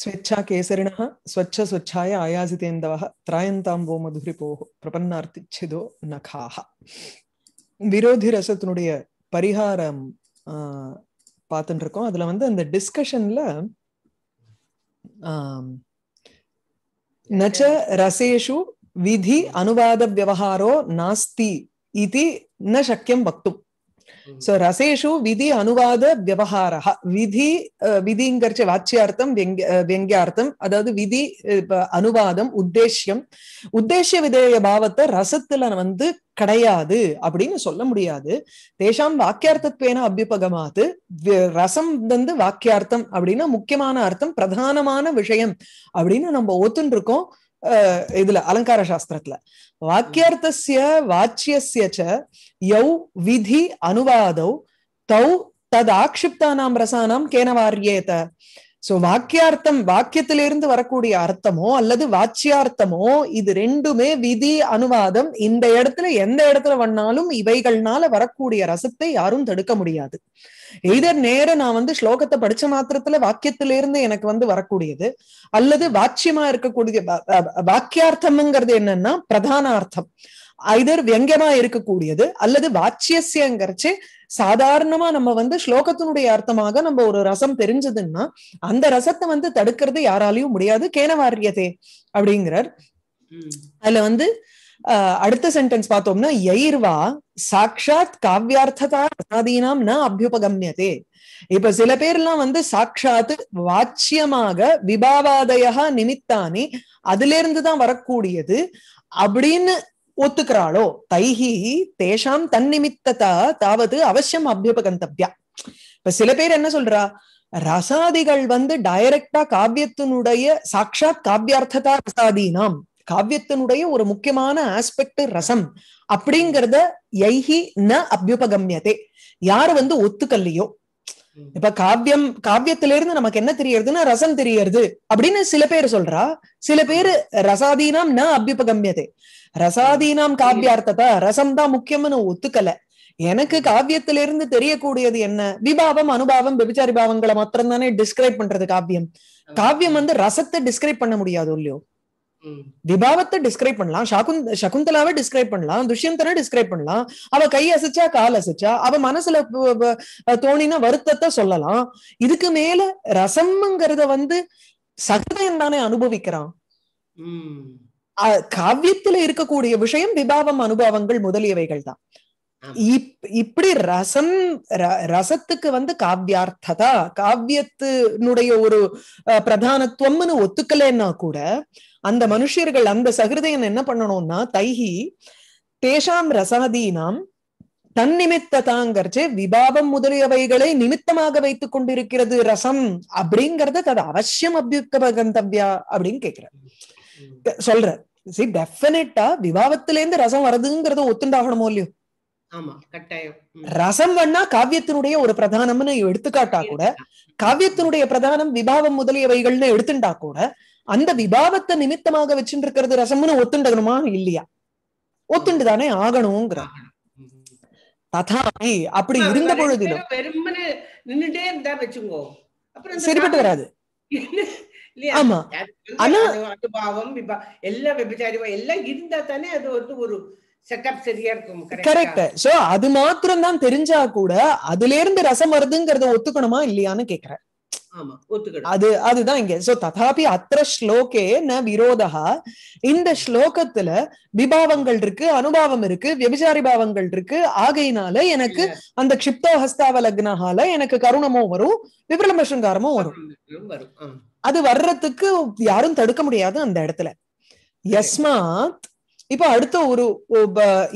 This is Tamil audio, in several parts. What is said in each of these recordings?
ஸ்வச்ச కేసరిణ స్వచ్ఛ స్వచ్ఛాయ ఆయాసితేందవ త్రాయంతాంబో பிரபன்னார்த்தி சிதோ నఖాహ விரோதி ரசத்தினுடைய பரிகாரம் பார்த்துட்டு இருக்கோம் அதுல வந்து அந்த டிஸ்கஷன்ல நச்ச ரசேஷு விதி அனுவாத விவகாரோ நாஸ்தி இது ந சக்கியம் வக்தும் சோ ரசேஷு விதி அனுவாத விவகார விதி விதிங்கிற வாச்சியார்த்தம் வெங்கியார்த்தம் அதாவது விதி அனுவாதம் உத்தேசியம் உத்தேசிய விதேய பாவத்தை ரசத்துல வந்து கிடையாது அப்படின்னு சொல்ல முடியாது தேஷாம் வாக்கியார்த்தத்வேன அபியுபகமாது ரசம் வந்து வாக்கியார்த்தம் அப்படின்னா முக்கியமான அர்த்தம் பிரதானமான விஷயம் அப்படின்னு நம்ம ஒத்துன்னு இருக்கோம் இதுல அலங்கார சாஸ்திரத்துல வாக்கியார்த்தசிய வாச்சியசிய ச யௌ விதி அனுவாதௌ தௌ ஆக்ஷிப்தானாம் ரசானாம் கேனவாரியேத சோ வாக்கியார்த்தம் வாக்கியத்திலிருந்து வரக்கூடிய அர்த்தமோ அல்லது வாச்சியார்த்தமோ இது ரெண்டுமே விதி அனுவாதம் இந்த இடத்துல எந்த இடத்துல வண்ணாலும் இவைகள்னால வரக்கூடிய ரசத்தை யாரும் தடுக்க முடியாது எய்தர் நேர நான் வந்து ஸ்லோகத்தை படிச்ச மாத்திரத்துல வாக்கியத்துல இருந்து எனக்கு வந்து வரக்கூடியது அல்லது வாட்சியமா இருக்கக்கூடிய வாக்கியார்த்தம்ங்கிறது என்னன்னா பிரதான அர்த்தம் ஐதர் வியங்கமா இருக்கக்கூடியது அல்லது வாட்சியசியங்கிறச்சு சாதாரணமா நம்ம வந்து ஸ்லோகத்தினுடைய அர்த்தமாக நம்ம ஒரு ரசம் தெரிஞ்சதுன்னா அந்த ரசத்தை வந்து தடுக்கிறது யாராலையும் முடியாது கேனவாரியதே அப்படிங்கிறார் அதுல வந்து அடுத்த சென்டென்ஸ் பார்த்தோம்னா எயிர்வா சாட்சாத் காவியார்த்ததா ரசாதீனாம் ந அபியுபகம்யதே இப்ப சில பேர் எல்லாம் வந்து சாட்சாத் வாச்சியமாக விபாவாதயா நிமித்தானி அதுல இருந்துதான் வரக்கூடியது அப்படின்னு ஒத்துக்கிறாளோ தைஹி தேஷாம் தன்னிமித்ததா தாவது அவசியம் அபியுபகந்தவ்யா இப்ப சில பேர் என்ன சொல்றா ரசாதிகள் வந்து டைரக்டா காவியத்தினுடைய சாட்சாத் காவியார்த்ததா ரசாதீனாம் காவியத்தினுடைய ஒரு முக்கியமான ஆஸ்பெக்ட் ரசம் அப்படிங்கறத எய்ஹி ந அபியுபகம்யதே யாரு வந்து ஒத்துக்கல்லையோ இப்ப காவியம் காவியத்திலிருந்து நமக்கு என்ன தெரியறதுன்னா ரசம் தெரியறது அப்படின்னு சில பேர் சொல்றா சில பேர் ரசாதீனாம் ந அபியுபகம்யதே ரசாதீனாம் காவியார்த்தத்தை ரசம் தான் முக்கியம்னு ஒத்துக்கல எனக்கு காவியத்திலிருந்து தெரியக்கூடியது என்ன விபாவம் அனுபாவம் விபச்சாரி பாவங்களை மாத்திரம் தானே டிஸ்கிரைப் பண்றது காவியம் காவியம் வந்து ரசத்தை டிஸ்கிரைப் பண்ண முடியாது இல்லையோ விபாவத்தை டிஸ்கிரைப் பண்ணலாம் சகுந்த் சகுந்தலாவை டிஸ்கிரைப் பண்ணலாம் துஷ்யந்தனை டிஸ்கிரைப் பண்ணலாம் அவ கை அசைச்சா கால் அசைச்சா அவ மனசுல தோணின வருத்தத்தை சொல்லலாம் இதுக்கு மேல ரசம்ங்கிறத வந்து சகதயம் தானே அனுபவிக்கிறான் காவியத்துல இருக்கக்கூடிய விஷயம் விபாவம் அனுபவங்கள் முதலியவைகள் தான் இப்படி ரசம் ரசத்துக்கு வந்து காவியார்த்ததா காவியத்தினுடைய ஒரு பிரதானத்துவம்னு ஒத்துக்கலைன்னா கூட அந்த மனுஷர்கள் அந்த சகிருதயன் என்ன பண்ணணும்னா தைஹி தேஷாம் ரசாதீனாம் தன்னிமித்ததாங்கிறச்சு விபாவம் முதலியவைகளை நிமித்தமாக வைத்துக் கொண்டிருக்கிறது ரசம் அப்படிங்கறத தது அவசியம் அபியுக்த அப்படின்னு கேக்குற சொல்ற சி டெஃபினட்டா விபாவத்திலேருந்து ரசம் வருதுங்கிறத ஒத்துண்டாகணுமோ இல்லையோ ரசம் வண்ணா காவியத்தினுடைய ஒரு பிரதானம்னு எடுத்துக்காட்டா கூட காவியத்தினுடைய பிரதானம் விபாவம் முதலியவைகள்னு எடுத்துட்டா கூட அந்த விபாவத்தை நிமித்தமாக வச்சுட்டு இருக்கிறது ரசம்னு ஒத்துண்டகணுமா இல்லையா ஒத்துண்டு தானே ஆகணுங்கிறாங்க ததாபி அப்படி இருந்த பொழுதிலும் நின்றுட்டே இருந்தா வச்சுக்கோ சரிப்பட்டு வராது ஆமா ஆனா பாவம் எல்லாம் விபச்சாரிவம் எல்லாம் இருந்தா தானே அது வந்து ஒரு கரெக்ட் சோ அது மாத்திரம் தான் தெரிஞ்சா கூட அதுல இருந்து ரசம் வருதுங்கறத ஒத்துக்கணுமா இல்லையான்னு கேக்குறேன் அது அதுதான் இங்க சோ ததாபி அத்திர ஸ்லோகே ந விரோதா இந்த ஸ்லோகத்துல விபாவங்கள் இருக்கு அனுபாவம் இருக்கு வியபிசாரி பாவங்கள் இருக்கு ஆகையினால எனக்கு அந்த கிப்தோ ஹஸ்தாவ லக்னால எனக்கு கருணமும் வரும் விபரலம்ப வரும் அது வர்றதுக்கு யாரும் தடுக்க முடியாது அந்த இடத்துல எஸ்மாத் இப்ப அடுத்த ஒரு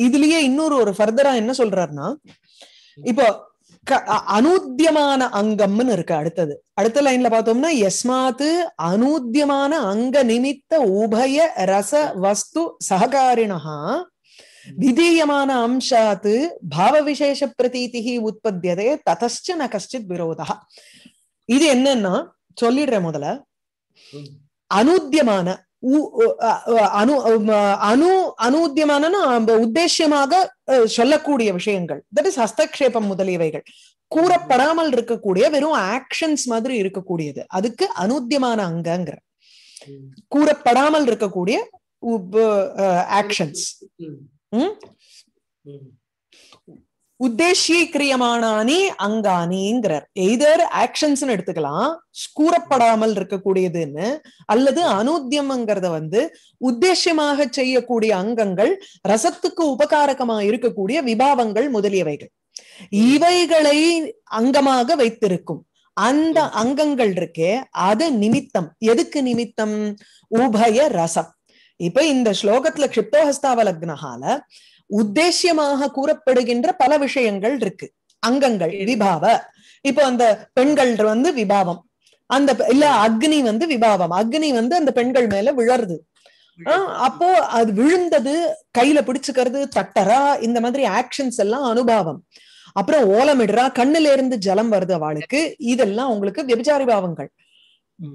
இதுலயே இன்னொரு ஒரு ஃபர்தரா என்ன சொல்றாருன்னா இப்போ அனூத்தியமான அங்கம்னு இருக்கு அடுத்தது அடுத்த லைன்ல பார்த்தோம்னா எஸ்மாத்து அனூத்தியமான அங்க நிமித்த உபய ரச வஸ்து சககாரிணா விதீயமான அம்சாத்து பாவ விசேஷ பிரதீதி உற்பத்தியதே ததச்ச ந கஷ்டித் விரோதா இது என்னன்னா சொல்லிடுறேன் முதல்ல அனூத்தியமான அணு அணு அனூத்தியமான உத்தேசியமாக சொல்லக்கூடிய விஷயங்கள் தட் இஸ் ஹஸ்தக்ஷேபம் முதலியவைகள் கூறப்படாமல் இருக்கக்கூடிய வெறும் ஆக்ஷன்ஸ் மாதிரி இருக்கக்கூடியது அதுக்கு அனுத்தியமான அங்கங்கிற கூறப்படாமல் இருக்கக்கூடிய ஆக்ஷன்ஸ் உம் உத்தேசியக்கிரியமானானி அங்கானிங்கிறார் எய்தர் ஆக்ஷன்ஸ் எடுத்துக்கலாம் கூறப்படாமல் இருக்கக்கூடியதுன்னு அல்லது அனுத்தியம்ங்கிறத வந்து உத்தேசியமாக செய்யக்கூடிய அங்கங்கள் ரசத்துக்கு உபகாரகமாக இருக்கக்கூடிய விபாவங்கள் முதலியவைகள் இவைகளை அங்கமாக வைத்திருக்கும் அந்த அங்கங்கள் இருக்கே அது நிமித்தம் எதுக்கு நிமித்தம் உபய ரசம் இப்ப இந்த ஸ்லோகத்துல கிருப்தோஹஸ்தாவலக்னஹால உத்தேசியமாக கூறப்படுகின்ற பல விஷயங்கள் இருக்கு அங்கங்கள் விபாவ இப்ப அந்த பெண்கள் வந்து விபாவம் அந்த இல்ல அக்னி வந்து விபாவம் அக்னி வந்து அந்த பெண்கள் மேல விழருது அப்போ அது விழுந்தது கையில பிடிச்சுக்கிறது தட்டரா இந்த மாதிரி ஆக்ஷன்ஸ் எல்லாம் அனுபவம் அப்புறம் ஓலமிடுறா கண்ணுல இருந்து ஜலம் வருது அவளுக்கு இதெல்லாம் உங்களுக்கு விபச்சாரி பாவங்கள்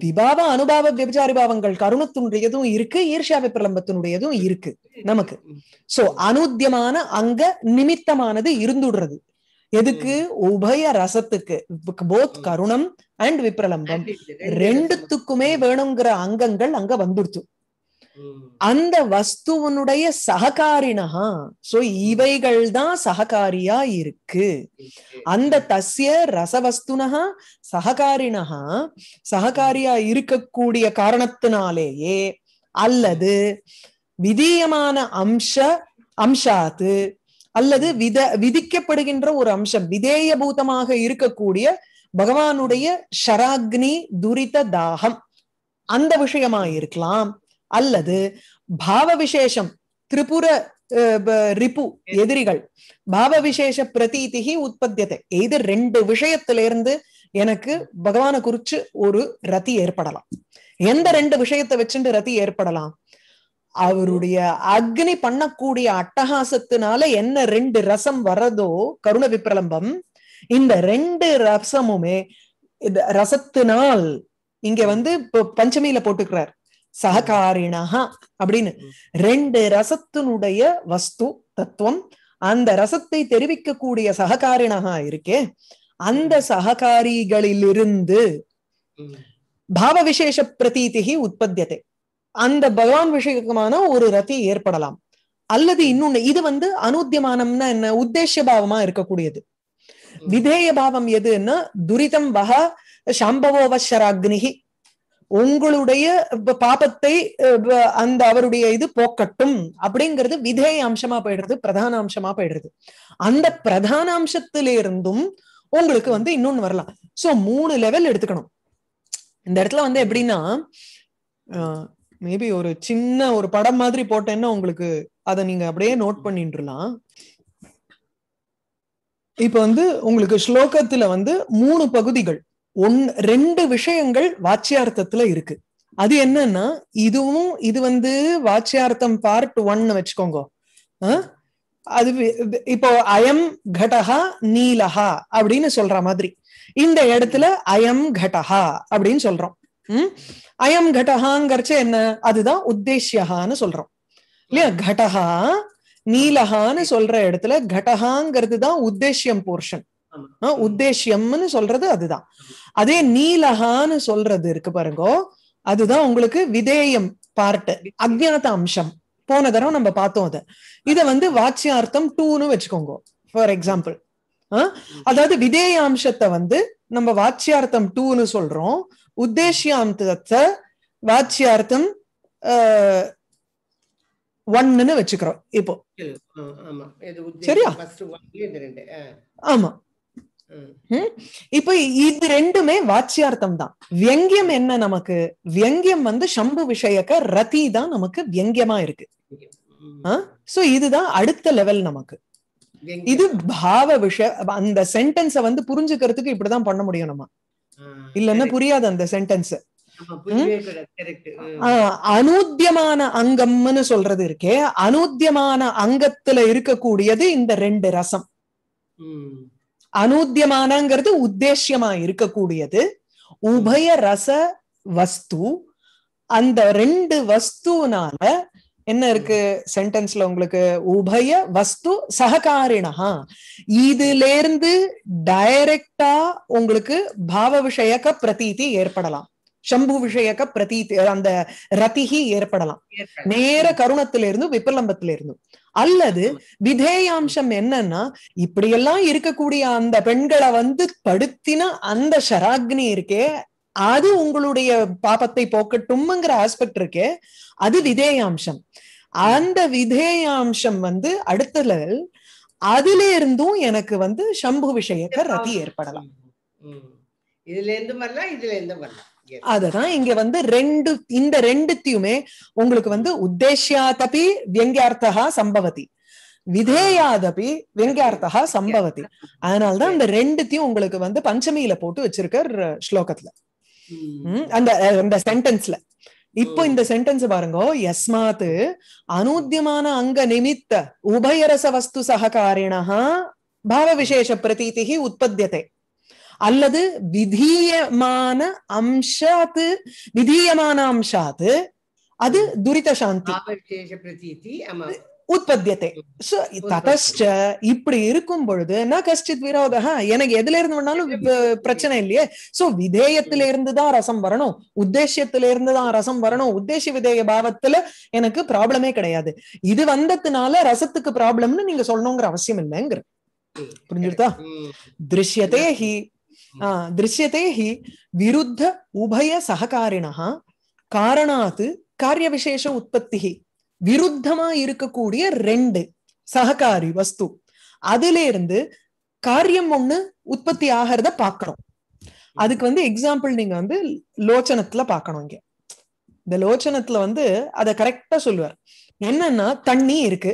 விபாவ அனுபாவ விபச்சாரிபாவங்கள் கருணத்தினுடையதும் இருக்கு ஈர்ஷாவை பிரலம்பத்தினுடையதும் இருக்கு நமக்கு சோ அனுத்தியமான அங்க நிமித்தமானது இருந்துடுறது எதுக்கு உபய ரசத்துக்கு போத் கருணம் அண்ட் விப்ரலம்பம் ரெண்டுத்துக்குமே வேணுங்கிற அங்கங்கள் அங்க வந்துடுச்சு அந்த வஸ்துவனுடைய சககாரினஹா சோ இவைகள் தான் சககாரியா இருக்கு அந்த தஸ்ய ரசவஸ்துனஹா சககாரினஹா சககாரியா இருக்கக்கூடிய காரணத்தினாலேயே அல்லது விதீயமான அம்ச அம்சாத்து அல்லது வித விதிக்கப்படுகின்ற ஒரு அம்சம் பூதமாக இருக்கக்கூடிய பகவானுடைய ஷராக்னி துரித தாகம் அந்த விஷயமா இருக்கலாம் அல்லது பாவ விசேஷம் திரிபுர ரிப்பு எதிரிகள் பாவ விசேஷ பிரதீதிகி உற்பத்தியத்தை இது ரெண்டு விஷயத்துல இருந்து எனக்கு பகவான குறிச்சு ஒரு ரதி ஏற்படலாம் எந்த ரெண்டு விஷயத்தை வச்சுட்டு ரதி ஏற்படலாம் அவருடைய அக்னி பண்ணக்கூடிய அட்டகாசத்தினால என்ன ரெண்டு ரசம் வர்றதோ கருண விப்ரலம்பம் இந்த ரெண்டு ரசமுமே ரசத்தினால் இங்க வந்து பஞ்சமியில போட்டுக்கிறார் சகாரிணா அப்படின்னு ரெண்டு ரசத்தினுடைய வஸ்து தத்துவம் அந்த ரசத்தை தெரிவிக்கக்கூடிய சகாரிணா இருக்கே அந்த சககாரிகளிலிருந்து பாவ விசேஷ பிரதீதிகி உற்பத்தியத்தை அந்த பகவான் விஷயமான ஒரு ரத்தி ஏற்படலாம் அல்லது இன்னொன்னு இது வந்து அனுத்தியமானம்னா என்ன உத்தேசிய பாவமா இருக்கக்கூடியது விதேய பாவம் எதுன்னா துரிதம் வக சாம்பவோவஸ்வராக்னிகி உங்களுடைய பாபத்தை அந்த அவருடைய இது போக்கட்டும் அப்படிங்கிறது விதேய அம்சமா போயிடுறது பிரதான அம்சமா போயிடுறது அந்த பிரதான அம்சத்திலிருந்தும் உங்களுக்கு வந்து இன்னொன்னு வரலாம் சோ மூணு லெவல் எடுத்துக்கணும் இந்த இடத்துல வந்து எப்படின்னா மேபி ஒரு சின்ன ஒரு படம் மாதிரி போட்டேன்னா உங்களுக்கு அதை நீங்க அப்படியே நோட் பண்ணிட்டுலாம் இப்ப வந்து உங்களுக்கு ஸ்லோகத்துல வந்து மூணு பகுதிகள் ஒன் ரெண்டு விஷயங்கள் வாச்சியார்த்தத்துல இருக்கு அது என்னன்னா இதுவும் இது வந்து வாச்சியார்த்தம் பார்ட் ஒன்னு வச்சுக்கோங்க அது இப்போ அயம் கடகா நீலஹா அப்படின்னு சொல்ற மாதிரி இந்த இடத்துல அயம் கடகா அப்படின்னு சொல்றோம் உம் அயம் கடகாங்கிறச்ச என்ன அதுதான் உத்தேஷ்யகான்னு சொல்றோம் இல்லையா கடகா நீலஹான்னு சொல்ற இடத்துல கடகாங்கிறது தான் உத்தேசியம் போர்ஷன் உத்தேசியம்னு சொல்றது அதுதான் அதே நீலகான்னு சொல்றது இருக்கு பாருங்க அதுதான் உங்களுக்கு விதேயம் பார்ட்டு அஜாத அம்சம் போன தரம் நம்ம பார்த்தோம் அதை இதை வந்து வாட்சியார்த்தம் டூன்னு வச்சுக்கோங்க ஃபார் எக்ஸாம்பிள் அதாவது விதேய அம்சத்தை வந்து நம்ம வாட்சியார்த்தம் டூன்னு சொல்றோம் உத்தேசியாந்தத்தை வாட்சியார்த்தம் ஒன்னு வச்சுக்கிறோம் இப்போ சரியா ஆமா இப்ப இது ரெண்டுமே வாச்சியார்த்தம் தான் வியங்கியம் என்ன நமக்கு வியங்கியம் வந்து சம்பு விஷயக்க ரதி தான் நமக்கு வியங்கியமா இருக்கு சோ இதுதான் அடுத்த லெவல் நமக்கு இது பாவ விஷய அந்த சென்டென்ஸ வந்து புரிஞ்சுக்கிறதுக்கு இப்படிதான் பண்ண முடியும் நம்ம இல்லன்னா புரியாது அந்த சென்டென்ஸ் அனூத்தியமான அங்கம்னு சொல்றது இருக்கே அனூத்தியமான அங்கத்துல இருக்கக்கூடியது இந்த ரெண்டு ரசம் அனூத்தியமானங்கிறது உத்தேசியமா இருக்கக்கூடியது உபய ரச வஸ்து அந்த ரெண்டு வஸ்துனால என்ன இருக்கு சென்டென்ஸ்ல உங்களுக்கு உபய வஸ்து சககாரிணா இதுல இருந்து டைரக்டா உங்களுக்கு பாவ விஷயக்க பிரதீதி ஏற்படலாம் சம்பு விஷயக்க பிரதீதி அந்த ரத்திகி ஏற்படலாம் நேர கருணத்திலிருந்து விபலம்பத்திலிருந்து அல்லது விதேயாம்சம் என்னன்னா இப்படியெல்லாம் இருக்கக்கூடிய அந்த பெண்களை வந்து படுத்தின அந்த ஷராக்னி இருக்கே அது உங்களுடைய பாபத்தை போக்கட்டும்ங்கிற ஆஸ்பெக்ட் இருக்கே அது விதேயாம்சம் அந்த விதேயாம்சம் வந்து அடுத்த லெவல் அதுல இருந்தும் எனக்கு வந்து சம்பு விஷயத்த ரதி ஏற்படலாம் இதுல இருந்து வரலாம் இதுல இருந்து வரலாம் அததான் இங்க வந்து ரெண்டு இந்த ரெண்டுத்தையுமே உங்களுக்கு வந்து உத்தேசியாதபி வியங்கியார்த்தா சம்பவதி விதேயாதபி வெங்கியார்த்தா சம்பவதி அதனாலதான் அந்த ரெண்டுத்தையும் உங்களுக்கு வந்து பஞ்சமியில போட்டு வச்சிருக்க ஸ்லோகத்துல அந்த அந்த சென்டென்ஸ்ல இப்போ இந்த சென்டென்ஸ் பாருங்க எஸ்மாத்து அனூத்தியமான அங்க நிமித்த உபயரச வஸ்து சககாரிணா பாவ விசேஷ பிரதீதி உற்பத்தியத்தை அல்லது விதீயமான அம்சாத்து விதீயமான அம்சாத்து அது துரித சாந்தி உற்பத்தியத்தை ததஸ்ட இப்படி இருக்கும் பொழுது நான் கஷ்டித் விரோதா எனக்கு எதுல இருந்து வேணாலும் பிரச்சனை இல்லையே சோ விதேயத்தில இருந்துதான் ரசம் வரணும் உத்தேசியத்தில இருந்துதான் ரசம் வரணும் உத்தேச விதேய பாவத்துல எனக்கு ப்ராப்ளமே கிடையாது இது வந்ததுனால ரசத்துக்கு ப்ராப்ளம்னு நீங்க சொல்லணுங்கிற அவசியம் இல்லைங்கிற புரிஞ்சுதா திருஷ்யதே ஹி திருஷ்யத்தை விருத்த உபய उभय காரணாத்து காரிய விசேஷ உற்பத்தி விருத்தமா இருக்கக்கூடிய ரெண்டு சககாரி வஸ்து அதுல இருந்து காரியம் ஒண்ணு உற்பத்தி ஆகிறத பாக்கணும் அதுக்கு வந்து எக்ஸாம்பிள் நீங்க வந்து லோச்சனத்துல பாக்கணும் இங்க இந்த லோச்சனத்துல வந்து அதை கரெக்டா சொல்லுவார் என்னன்னா தண்ணி இருக்கு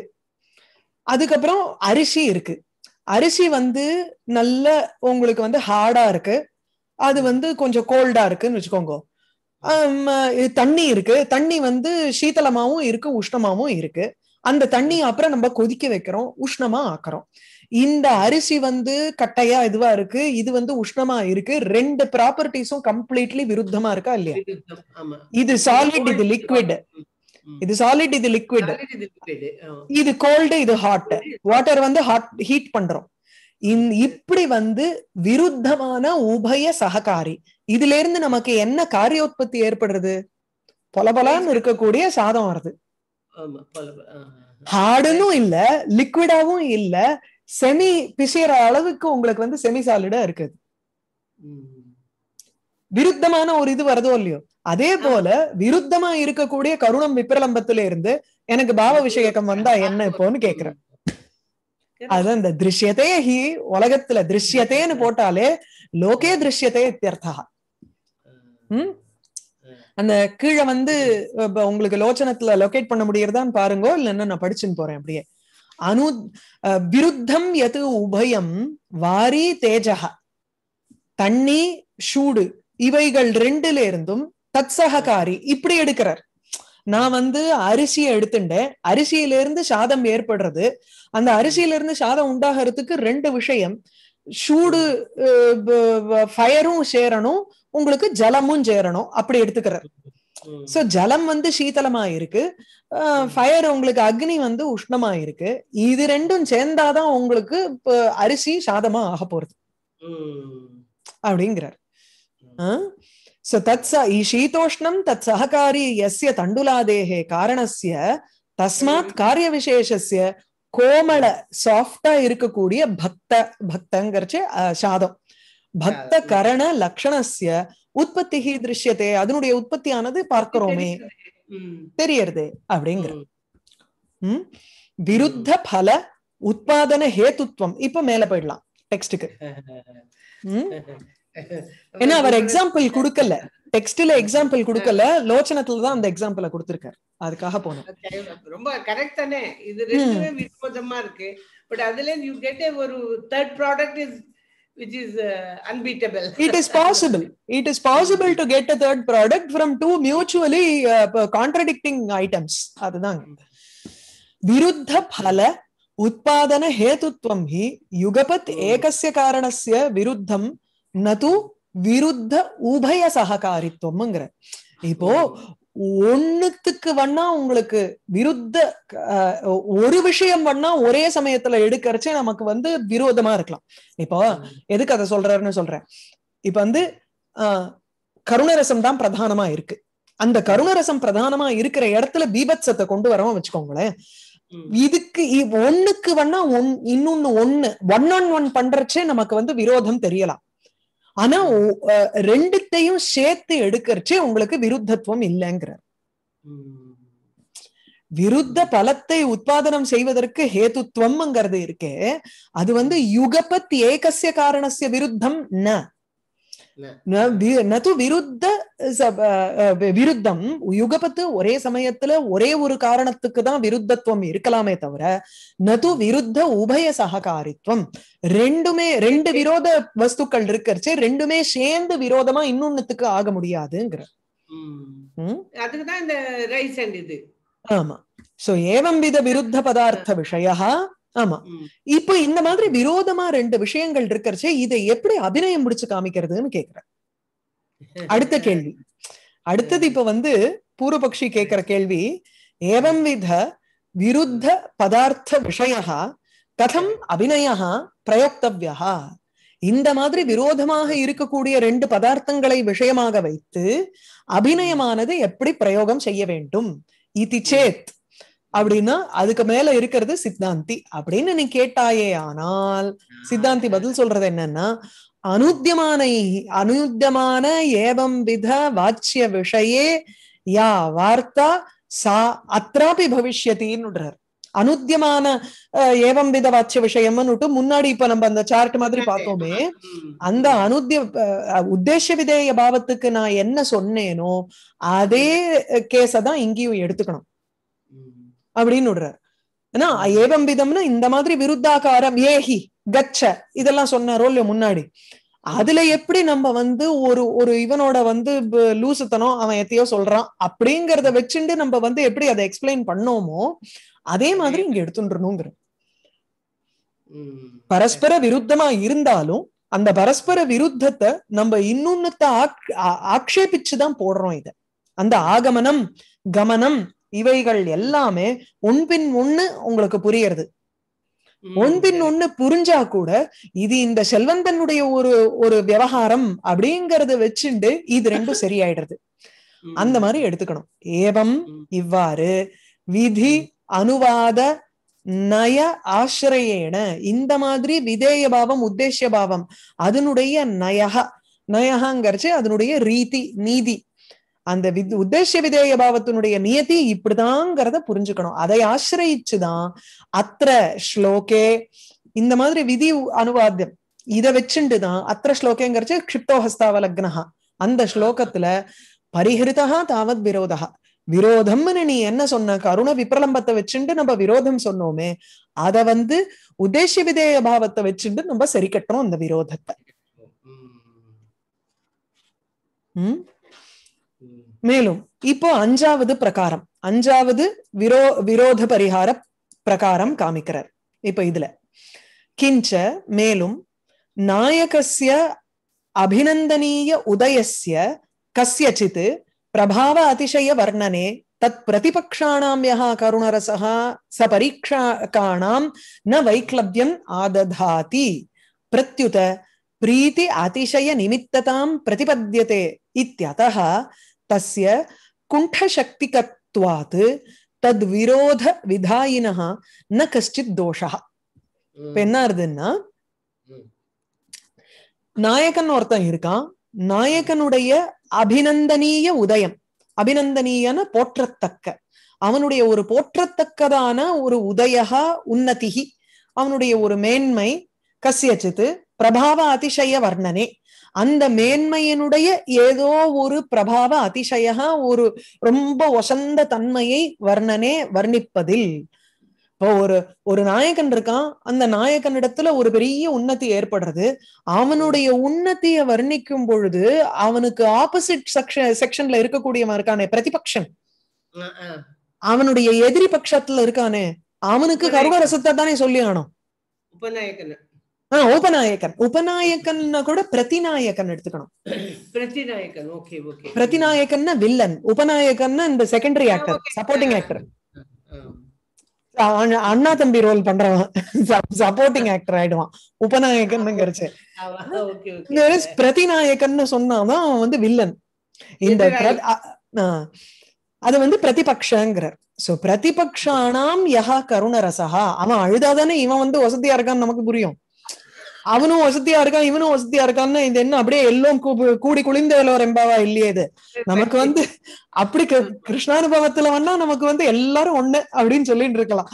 அதுக்கப்புறம் அரிசி இருக்கு அரிசி வந்து நல்ல உங்களுக்கு வந்து ஹார்டா இருக்கு அது வந்து கொஞ்சம் கோல்டா இருக்குன்னு வச்சுக்கோங்க தண்ணி இருக்கு தண்ணி வந்து சீத்தளமாவும் இருக்கு உஷ்ணமாவும் இருக்கு அந்த தண்ணி அப்புறம் நம்ம கொதிக்க வைக்கிறோம் உஷ்ணமா ஆக்குறோம் இந்த அரிசி வந்து கட்டையா இதுவா இருக்கு இது வந்து உஷ்ணமா இருக்கு ரெண்டு ப்ராப்பர்ட்டிஸும் கம்ப்ளீட்லி விருத்தமா இருக்கா இல்லையா இது சாலிட் இது லிக்விட் இது சாலிட் இது லிக்விட் இது கோல்டு இது ஹாட் வாட்டர் வந்து ஹாட் ஹீட் பண்றோம் இப்படி வந்து விருத்தமான உபய சககாரி இதுல இருந்து நமக்கு என்ன காரிய உற்பத்தி ஏற்படுறது பொலபலான்னு இருக்கக்கூடிய சாதம் வருது ஹார்டுன்னு இல்ல லிக்விடாவும் இல்ல செமி பிசைற அளவுக்கு உங்களுக்கு வந்து செமி சாலிடா இருக்குது விருத்தமான ஒரு இது வருதோ இல்லையோ அதே போல விருத்தமா இருக்கக்கூடிய கருணம் விப்ரலம்பத்துல இருந்து எனக்கு பாவ விஷயக்கம் வந்தா என்ன இப்போன்னு கேக்குறேன் அது அந்த திருஷ்யத்தே ஹி உலகத்துல திருஷ்யத்தேன்னு போட்டாலே லோகே திருஷ்யத்தே இத்தியர்த்தா உம் அந்த கீழே வந்து உங்களுக்கு லோச்சனத்துல லொகேட் பண்ண முடியறதான்னு பாருங்க என்ன நான் படிச்சுன்னு போறேன் அப்படியே அனு விருத்தம் எது உபயம் வாரி தேஜக தண்ணி சூடு இவைகள் ரெண்டுல இருந்தும் தத்சககாரி இப்படி எடுக்கிறார் நான் வந்து அரிசியை எடுத்துட்டேன் அரிசியில இருந்து சாதம் ஏற்படுறது அந்த அரிசியில இருந்து சாதம் உண்டாகிறதுக்கு ரெண்டு விஷயம் சூடு ஃபயரும் சேரணும் உங்களுக்கு ஜலமும் சேரணும் அப்படி எடுத்துக்கிறார் சோ ஜலம் வந்து சீத்தலமா இருக்கு ஃபயர் உங்களுக்கு அக்னி வந்து உஷ்ணமா இருக்கு இது ரெண்டும் சேர்ந்தாதான் உங்களுக்கு அரிசி சாதமா ஆக போறது அப்படிங்கிறார் சீதோஷ்ணம் தத் शीतोष्णं எஸ் தண்டுலாதேகே तण्डुलादेः தஸ்மாத் காரிய விசேஷ கோமள சாஃப்டா இருக்கக்கூடிய பக்த பக்தங்கிறச்சே சாதம் பக்த கரண லக்ஷணஸ்ய உற்பத்தி திருஷ்யத்தே அதனுடைய உற்பத்தியானது பார்க்கிறோமே தெரியறது அப்படிங்கிற உம் விருத்த பல உற்பாதன ஹேத்துவம் இப்ப மேல போயிடலாம் டெக்ஸ்டுக்கு ஏன்னா அவர் எக்ஸாம்பிள் கொடுக்கல டெக்ஸ்ட்ல எக்ஸாம்பிள் கொடுக்கல லோச்சனத்துல தான் அந்த எக்ஸாம்பிள கொடுத்திருக்காரு அதுக்காக போனோம் ரொம்ப கரெக்ட் தானே இது ரெண்டுமே விரோதமா இருக்கு பட் அதுல யூ கெட் ஒரு third product is which is uh, unbeatable it is possible it is possible to get a third product from two mutually uh, contradicting items அதுதான் விருத்த பல உத்பாதன ஹேதுத்வம் ஹி யுகபத் ஏகஸ்ய காரணஸ்ய விருத்தம் நது விருத்த உபய சககாரித்துவம்ங்கிற இப்போ ஒண்ணுத்துக்கு வண்ணா உங்களுக்கு விருத்த ஒரு விஷயம் வண்ணா ஒரே சமயத்துல எடுக்கிறச்சே நமக்கு வந்து விரோதமா இருக்கலாம் இப்போ எதுக்கு அதை சொல்றாருன்னு சொல்றேன் இப்ப வந்து கருணரசம் தான் பிரதானமா இருக்கு அந்த கருணரசம் பிரதானமா இருக்கிற இடத்துல பீபத்சத்தை கொண்டு வரவும் வச்சுக்கோங்களேன் இதுக்கு ஒண்ணுக்கு வண்ணா ஒன் இன்னொன்னு ஒண்ணு ஒன் ஆன் ஒன் பண்றச்சே நமக்கு வந்து விரோதம் தெரியலாம் ஆனா ரெண்டுத்தையும் சேர்த்து எடுக்கிறச்சே உங்களுக்கு விருத்தத்துவம் இல்லைங்கிறார் விருத்த பலத்தை உற்பாதனம் செய்வதற்கு ஹேத்துத்துவம்ங்கிறது இருக்கே அது வந்து யுகபத் ஏகசிய காரணசிய விருத்தம் ந நது விருத்த விருத்தம் யுகபத்து ஒரே சமயத்துல ஒரே ஒரு காரணத்துக்கு தான் விருத்தத்துவம் இருக்கலாமே தவிர நது விருத்த உபய சககாரித்துவம் ரெண்டுமே ரெண்டு விரோத வஸ்துக்கள் இருக்கிறச்சு ரெண்டுமே சேர்ந்து விரோதமா இன்னொன்னுத்துக்கு ஆக முடியாதுங்கிற அதுக்குதான் இந்த ரைஸ் அண்ட் இது ஆமா சோ ஏவம் வித விருத்த பதார்த்த விஷயா ஆமா இப்போ இந்த மாதிரி விரோதமா ரெண்டு விஷயங்கள் இருக்கிறச்சே இதை எப்படி அபிநயம் முடிச்சு காமிக்கிறதுன்னு கேக்குறேன் அடுத்த கேள்வி அடுத்தது இப்ப வந்து பூர்வபக்ஷி கேக்குற கேள்வி ஏவம் வித விருத்த பதார்த்த விஷய கதம் அபிநய பிரயோக்தவியா இந்த மாதிரி விரோதமாக இருக்கக்கூடிய ரெண்டு பதார்த்தங்களை விஷயமாக வைத்து அபிநயமானது எப்படி பிரயோகம் செய்ய வேண்டும் இதி சேத் அப்படின்னா அதுக்கு மேல இருக்கிறது சித்தாந்தி அப்படின்னு நீ கேட்டாயே ஆனால் சித்தாந்தி பதில் சொல்றது என்னன்னா அனுத்தியமான அனுத்தியமான ஏவம் வித வாட்சிய விஷயே யா வார்த்தா சா அத்ராபி பவிஷ்யத்தின்னுடுறார் அனுத்தியமான ஏவம் வித வாட்சிய விஷயம்னுட்டு முன்னாடி இப்ப நம்ம அந்த சார்ட் மாதிரி பார்த்தோமே அந்த அனுத்திய உத்தேச விதேய பாவத்துக்கு நான் என்ன சொன்னேனோ அதே கேஸ தான் இங்கேயும் எடுத்துக்கணும் அப்படின்னு ஏன்னா ஏவம் விதம்னா இந்த மாதிரி விருத்தாகாரம் ஏஹி கச்ச இதெல்லாம் சொன்னாரோ இல்லையோ முன்னாடி அதுல எப்படி நம்ம வந்து ஒரு ஒரு இவனோட வந்து லூசுத்தனம் அவன் எத்தையோ சொல்றான் அப்படிங்கறத வச்சுட்டு நம்ம வந்து எப்படி அதை எக்ஸ்பிளைன் பண்ணோமோ அதே மாதிரி இங்க எடுத்துட்டுருணுங்கிற பரஸ்பர விருத்தமா இருந்தாலும் அந்த பரஸ்பர விருத்தத்தை நம்ம இன்னொன்னு ஆக் ஆக்ஷேபிச்சுதான் போடுறோம் இத அந்த ஆகமனம் கமனம் இவைகள் எல்லாமே உன்பின் ஒண்ணு உங்களுக்கு புரியறது உன்பின் ஒண்ணு புரிஞ்சா கூட இது இந்த செல்வந்தனுடைய ஒரு ஒரு விவகாரம் அப்படிங்கறத வச்சுண்டு இது ரெண்டும் சரியாயிடுறது அந்த மாதிரி எடுத்துக்கணும் ஏவம் இவ்வாறு விதி அனுவாத நய ஆசிரியேன இந்த மாதிரி விதேய பாவம் உத்தேசிய பாவம் அதனுடைய நயக நயகாங்கிறச்சு அதனுடைய ரீதி நீதி அந்த வித் உத்தேச விதேய பாவத்தினுடைய நியதி இப்படிதாங்கிறத புரிஞ்சுக்கணும் அதை ஆசிரயிச்சுதான் அத்திர ஸ்லோகே இந்த மாதிரி விதி அனுவாத்தியம் இதை வச்சுண்டுதான் அத்திர ஸ்லோகேங்கிறச்சு க்ஷிப்தோஹஸ்தாவ லக்னஹா அந்த ஸ்லோகத்துல பரிஹிருதா தாவத் விரோதா விரோதம்னு நீ என்ன சொன்ன கருண விப்ரலம்பத்தை வச்சுட்டு நம்ம விரோதம் சொன்னோமே அத வந்து உத்தேசிய விதேய பாவத்தை வச்சுட்டு நம்ம சரி கட்டுறோம் அந்த விரோதத்தை உம் மேலும் இப்போ அஞ்சாவது பிரகாரம் அஞ்சாவது விரோ விரோத பரிகார பிரகாரம் காமிக்கிறார் இப்ப இதுல கிஞ்ச மேலும் நாயகசிய அபிநந்தனீய உதயசிய கசியச்சித் பிரபாவ அதிசய வர்ணனே தத் பிரதிபக்ஷாணாம் யா கருணரசக ச பரீட்சாக்காணாம் ந வைக்லபியம் ஆததாதி பிரத்யுத பிரீதி அதிசய நிமித்ததாம் பிரதிபத்தியதே இத்தியதः तस्य कुण्ठशक्तिकत्वात् தத்விரோத விதாயினா ந கஷ்டித் தோஷா இப்ப என்ன ஆறுதுன்னா நாயகன் ஒருத்தன் இருக்கான் நாயகனுடைய அபிநந்தனீய உதயம் அபிநந்தனீயன போற்றத்தக்க அவனுடைய ஒரு போற்றத்தக்கதான ஒரு உதயகா உன்னதிகி அவனுடைய ஒரு மேன்மை கசியச்சித்து பிரபாவ அதிசய வர்ணனே அந்த மேன்மையினுடைய ஏதோ ஒரு பிரபாவ அதிசய ஒரு ரொம்ப ஒசந்த தன்மையை வர்ணனே வர்ணிப்பதில் இப்போ ஒரு ஒரு நாயகன் இருக்கான் அந்த நாயகனிடத்துல ஒரு பெரிய உன்னதி ஏற்படுறது அவனுடைய உன்னத்திய வர்ணிக்கும் பொழுது அவனுக்கு ஆப்போசிட் செக்ஷன் செக்ஷன்ல இருக்கக்கூடியவன் இருக்கானே பிரதிபக்ஷன் அவனுடைய எதிரி பட்சத்துல இருக்கானே அவனுக்கு கருவரசத்தை தானே சொல்லி ஆனோம் ஆஹ் உபநாயகன் உபநாயகன்னா கூட பிரதிநாயகன் எடுத்துக்கணும் பிரதிநாயகன் ஓகே ஓகே பிரதிநாயகன்னா வில்லன் உபநாயகன் இந்த செகண்டரி ஆக்டர் சப்போர்ட்டிங் ஆக்டர் அண்ணா தம்பி ரோல் பண்றவன் சப்போர்ட்டிங் ஆக்டர் ஆயிடுவான் உபநாயகன் கிடைச்சு பிரதிநாயகன் சொன்னாதான் அவன் வந்து வில்லன் இந்த அது வந்து பிரதிபக்ஷங்கிறார் சோ பிரதிபக்ஷானாம் யகா கருணரசஹா அவன் அழுதாதானே இவன் வந்து வசதியா இருக்கான்னு நமக்கு புரியும் அவனும் வசதியா இருக்கான் இவனும் வசதியா இருக்கான்னு இது என்ன அப்படியே எல்லாம் கூடி குளிந்த ஒரு எம்பாவா இல்லையே இது நமக்கு வந்து அப்படி கிருஷ்ணானுபவத்துல வந்தா நமக்கு வந்து எல்லாரும் ஒண்ணு அப்படின்னு சொல்லிட்டு இருக்கலாம்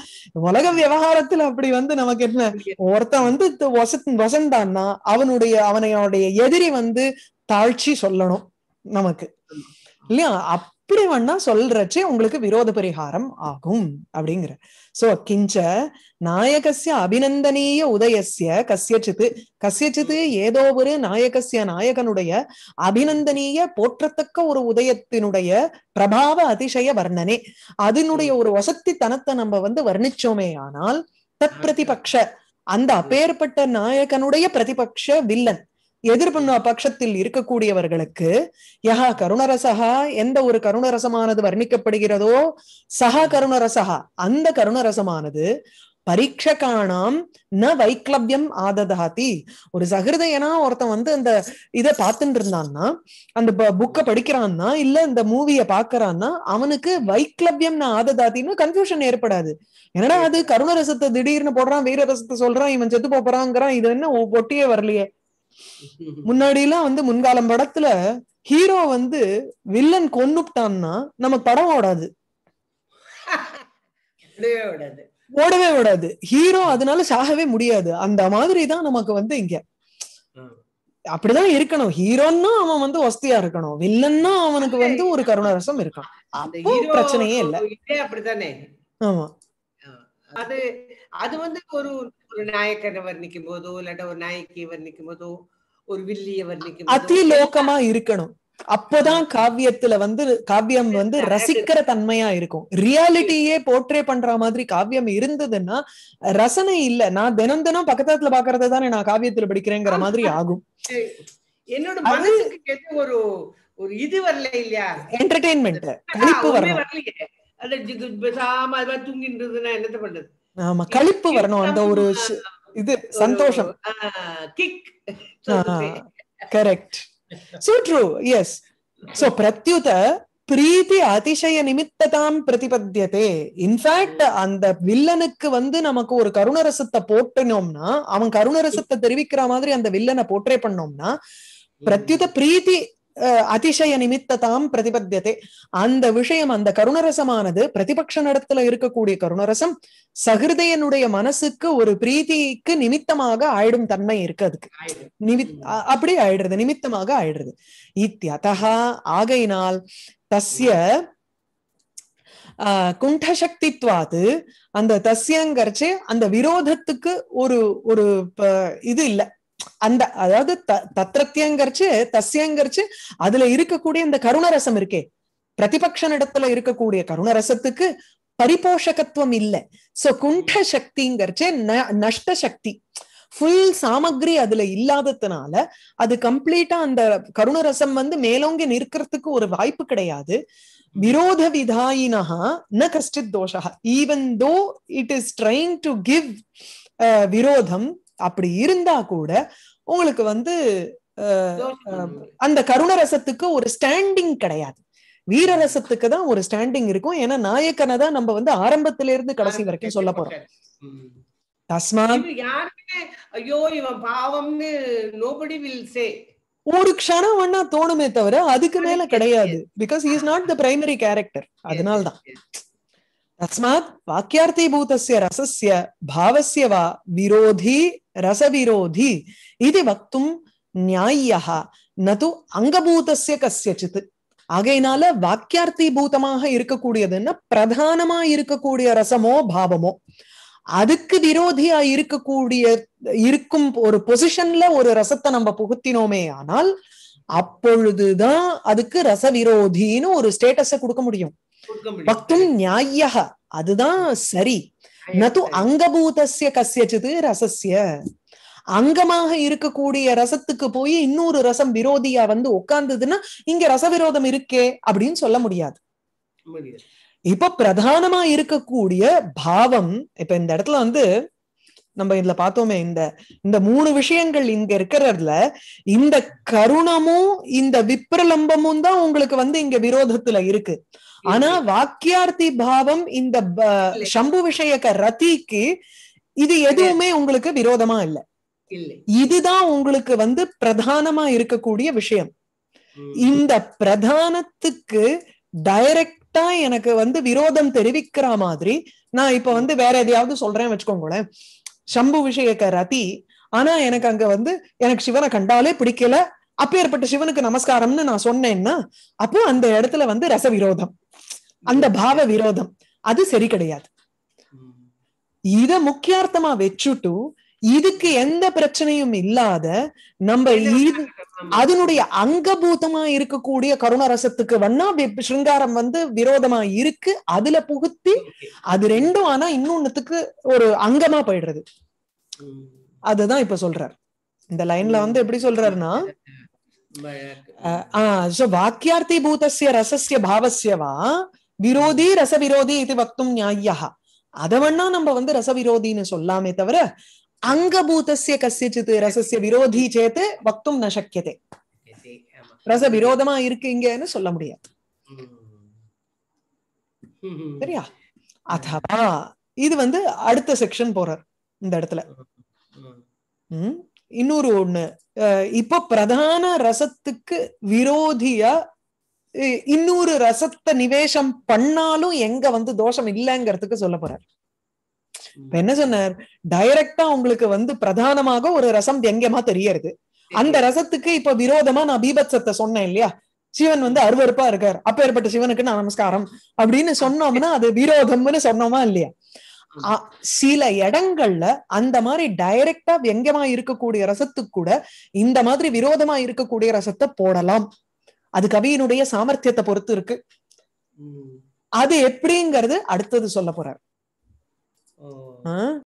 உலக விவகாரத்துல அப்படி வந்து நமக்கு என்ன ஒருத்தன் வந்து வசத் வசந்தான்னா அவனுடைய அவனையோடைய எதிரி வந்து தாழ்ச்சி சொல்லணும் நமக்கு இல்லையா அப் பிறவன் தான் சொல்றச்சே உங்களுக்கு விரோத பரிகாரம் ஆகும் அப்படிங்கிற சோ கிஞ்ச நாயகசிய அபிநந்தனீய உதயசிய கசியச்சித்து கசியச்சித்து ஏதோ ஒரு நாயகசிய நாயகனுடைய அபிநந்தனீய போற்றத்தக்க ஒரு உதயத்தினுடைய பிரபாவ அதிசய வர்ணனே அதனுடைய ஒரு தனத்தை நம்ம வந்து வர்ணிச்சோமே ஆனால் தத் பிரதிபக்ஷ அந்த அப்பேற்பட்ட நாயகனுடைய பிரதிபக்ஷ வில்லன் எதிர்பண்ணா பட்சத்தில் இருக்கக்கூடியவர்களுக்கு யஹா கருணரசகா எந்த ஒரு கருணரசமானது வர்ணிக்கப்படுகிறதோ சஹா கருணரசகா அந்த கருணரசமானது பரீட்சகானாம் ந வைக்லபியம் ஆததாதி ஒரு சகிருதையனா ஒருத்தன் வந்து அந்த இதை பார்த்துட்டு இருந்தான்னா அந்த புக்கை படிக்கிறான்னா இல்ல இந்த மூவிய பாக்குறான்னா அவனுக்கு வைக்லபியம் நான் ஆததாத்தின்னு கன்ஃபியூஷன் ஏற்படாது என்னடா அது கருணரசத்தை திடீர்னு போடுறான் வீரரசத்தை சொல்றான் இவன் செத்து போறாங்கிறான் இது என்ன ஒட்டியே வரலையே முன்னாடி எல்லாம் வந்து முன்காலம் படத்துல ஹீரோ வந்து வில்லன் கொண்டுட்டான்னா நமக்கு படம் ஓடாது ஓடவே ஓடாது ஹீரோ அதனால சாகவே முடியாது அந்த மாதிரிதான் நமக்கு வந்து இங்க அப்படிதான் இருக்கணும் ஹீரோன்னா அவன் வந்து ஒஸ்தியா இருக்கணும் வில்லன்னா அவனுக்கு வந்து ஒரு கருணரசம் இருக்கான் அப்போ பிரச்சனையே இல்ல அப்படித்தானே ஆமா அது அது வந்து ஒரு ஒரு நாயக்கனை வர்ணிக்கும் போதோ இல்லாட்ட ஒரு நாயக்கியை வர்ணிக்கும் போதோ ஒரு வில்லிய வர்ணிக்கும் அதிலோக்கமா இருக்கணும் அப்போதான் காவியத்துல வந்து காவியம் வந்து ரசிக்கிற தன்மையா இருக்கும் ரியாலிட்டியே போர்ட்ரே பண்ற மாதிரி காவியம் இருந்ததுன்னா ரசனை இல்ல நான் தினம் தினம் பக்கத்துல பாக்குறத தானே நான் காவியத்துல படிக்கிறேங்கிற மாதிரி ஆகும் என்னோட மனசுக்கு ஒரு ஒரு இது வரல இல்லையா என்டர்டெயின்மெண்ட் கழிப்பு வரல தூங்கின்றதுன்னா என்னத்த பண்றது ஆமா கழிப்பு வரணும் அந்த ஒரு இது சந்தோஷம் kick correct so true yes so பிரத்யுத பிரீத்தி அதிசய நிமித்ததாம் பிரதிபத்தியதே இன்ஃபேக்ட் அந்த வில்லனுக்கு வந்து நமக்கு ஒரு கருணரசத்தை போட்டினோம்னா அவன் கருணரசத்தை தெரிவிக்கிற மாதிரி அந்த வில்லனை போற்றே பண்ணோம்னா பிரத்யுத பிரீத்தி அதிசய நிமித்ததாம் பிரதிபத்தியதே அந்த விஷயம் அந்த கருணரசமானது பிரதிபக்ஷ நடத்துல இருக்கக்கூடிய கருணரசம் சகிருதையனுடைய மனசுக்கு ஒரு பிரீதிக்கு நிமித்தமாக ஆயிடும் தன்மை இருக்கு அதுக்கு நிமித் அப்படி ஆயிடுறது நிமித்தமாக ஆயிடுறது இத்தியதா ஆகையினால் தஸ்ய குண்டசக்தித்வாது அந்த தஸ்யங்கரிச்சு அந்த விரோதத்துக்கு ஒரு ஒரு இது இல்லை அந்த அதாவது த தத்திரத்தியங்கரிச்சு தஸ்யங்கரிச்சு அதுல இருக்கக்கூடிய இந்த கருணரசம் இருக்கே பிரதிபக்ஷ இடத்துல இருக்கக்கூடிய கருணரசத்துக்கு பரிபோஷகத்துவம் இல்லை சோ குண்ட சக்திங்கிறச்சே நஷ்ட சக்தி ஃபுல் சாமக்ரி அதுல இல்லாததுனால அது கம்ப்ளீட்டா அந்த கருணரசம் வந்து மேலோங்கி நிற்கிறதுக்கு ஒரு வாய்ப்பு கிடையாது விரோத விதாயினஹா ந கஷ்டித் தோஷா even though it is trying to give விரோதம் அப்படி இருந்தா கூட உங்களுக்கு வந்து அந்த கருணரசத்துக்கு ஒரு ஸ்டாண்டிங் கிடையாது வீரரசத்துக்கு தான் ஒரு ஸ்டாண்டிங் இருக்கும் ஏன்னா நாயக்கனை தான் நம்ம வந்து ஆரம்பத்துல இருந்து கடைசி வரைக்கும் சொல்ல போறோம் ஐயோ ஒரு க்ஷணம் வேணா தோணுமே தவிர அதுக்கு மேல கிடையாது because is not the primary character அதனால்தான் தஸ்மாத் வாக்கியார்த்தி रसस्य भावस्य वा வா விரோதி ரசவிரோதி இது வக்தும் நியாயா நது அங்கபூதஸ்ய கசியச்சித் ஆகையினால வாக்கியார்த்தி பூதமாக இருக்கக்கூடியதுன்னா பிரதானமா இருக்கக்கூடிய ரசமோ பாவமோ அதுக்கு விரோதியா இருக்கக்கூடிய இருக்கும் ஒரு பொசிஷன்ல ஒரு ரசத்தை நம்ம புகுத்தினோமே ஆனால் அப்பொழுதுதான் அதுக்கு ரசவிரோதின்னு ஒரு ஸ்டேட்டஸ கொடுக்க முடியும் பக்தும் நியாய அதுதான் சரி நது அங்கபூதசிய கசியச்சிது ரசசிய அங்கமாக இருக்கக்கூடிய ரசத்துக்கு போய் இன்னொரு ரசம் விரோதியா வந்து உட்கார்ந்ததுன்னா இங்க ரச விரோதம் இருக்கே அப்படின்னு சொல்ல முடியாது இப்ப பிரதானமா இருக்கக்கூடிய பாவம் இப்ப இந்த இடத்துல வந்து நம்ம இதுல பார்த்தோமே இந்த இந்த மூணு விஷயங்கள் இங்க இருக்கிறதுல இந்த கருணமும் இந்த விப்ரலம்பமும் தான் உங்களுக்கு வந்து இங்க விரோதத்துல இருக்கு ஆனா வாக்கியார்த்தி பாவம் இந்த சம்பு விஷயக்க ரத்திக்கு இது எதுவுமே உங்களுக்கு விரோதமா இல்ல இதுதான் உங்களுக்கு வந்து பிரதானமா இருக்கக்கூடிய விஷயம் இந்த பிரதானத்துக்கு டைரக்டா எனக்கு வந்து விரோதம் தெரிவிக்கிற மாதிரி நான் இப்ப வந்து வேற எதையாவது சொல்றேன் வச்சுக்கோங்களேன் சம்பு விஷயக்க ரதி ஆனா எனக்கு அங்க வந்து எனக்கு சிவனை கண்டாலே பிடிக்கல அப்பேற்பட்ட சிவனுக்கு நமஸ்காரம்னு நான் சொன்னேன்னா அப்போ அந்த இடத்துல வந்து ரச விரோதம் அந்த பாவ விரோதம் அது சரி கிடையாது இத முக்கியார்த்தமா வச்சுட்டு இதுக்கு எந்த பிரச்சனையும் இல்லாத நம்ம அதனுடைய அங்கபூதமா இருக்கக்கூடிய கருணரசத்துக்கு வண்ணா சிருங்காரம் வந்து விரோதமா இருக்கு அதுல புகுத்தி அது ரெண்டும் ஆனா இன்னொன்னுத்துக்கு ஒரு அங்கமா போயிடுறது அதுதான் இப்ப சொல்றார் இந்த லைன்ல வந்து எப்படி சொல்றாருன்னா ஆஹ் வாக்கியார்த்தி பூதசிய ரசசிய பாவசியவா விரோதி ரசவிரோதி இது வக்தும் நியாயா அதவண்ணா நம்ம வந்து ரசவிரோதின்னு சொல்லாமே தவிர அங்கபூதசிய கசிச்சு ரசசிய விரோதி சேத்து வக்தும் நசக்கியதே ரச விரோதமா இருக்கு இங்கன்னு சொல்ல முடியாது சரியா அதவா இது வந்து அடுத்த செக்ஷன் போறார் இந்த இடத்துல உம் இன்னொரு ஒண்ணு இப்ப பிரதான ரசத்துக்கு விரோதியா இன்னொரு ரசத்தை நிவேஷம் பண்ணாலும் எங்க வந்து தோஷம் இல்லைங்கிறதுக்கு சொல்ல போறார் என்ன சொன்னார் டைரக்டா உங்களுக்கு வந்து பிரதானமாக ஒரு ரசம் எங்கேமா தெரியறது அந்த ரசத்துக்கு இப்ப விரோதமா நான் பீபத்சத்தை சொன்னேன் இல்லையா சிவன் வந்து அருவறுப்பா இருக்கார் அப்பேற்பட்ட சிவனுக்கு நான் நமஸ்காரம் அப்படின்னு சொன்னோம்னா அது விரோதம்னு சொன்னோமா இல்லையா சில இடங்கள்ல அந்த மாதிரி டைரக்டா வெங்கமா இருக்கக்கூடிய ரசத்துக்கு கூட இந்த மாதிரி விரோதமா இருக்கக்கூடிய ரசத்தை போடலாம் அது கவியினுடைய சாமர்த்தியத்தை பொறுத்து இருக்கு அது எப்படிங்கிறது அடுத்தது சொல்ல போறார்